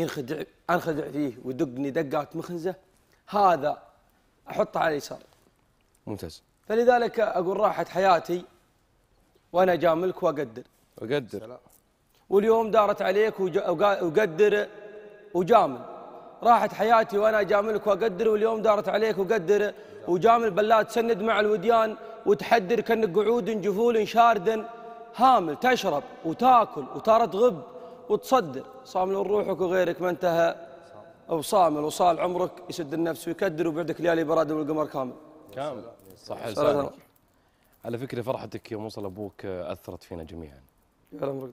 ينخدع انخدع فيه ودقني دقات مخنزه هذا احطه على اليسار ممتاز فلذلك اقول راحت حياتي وانا جاملك واقدر اقدر واليوم دارت عليك وقدر وجامل راحت حياتي وانا جاملك واقدر واليوم دارت عليك وقدر وجامل بلا تسند مع الوديان وتحدر كانك قعود جفول شارد هامل تشرب وتاكل وترى تغب وتصدر صامل روحك وغيرك ما انتهى أو صامل وصال عمرك يسد النفس ويكدر وبعدك ليالي براد والقمر كامل كامل صح على فكرة فرحتك يوم وصل أبوك أثرت فينا جميعا يا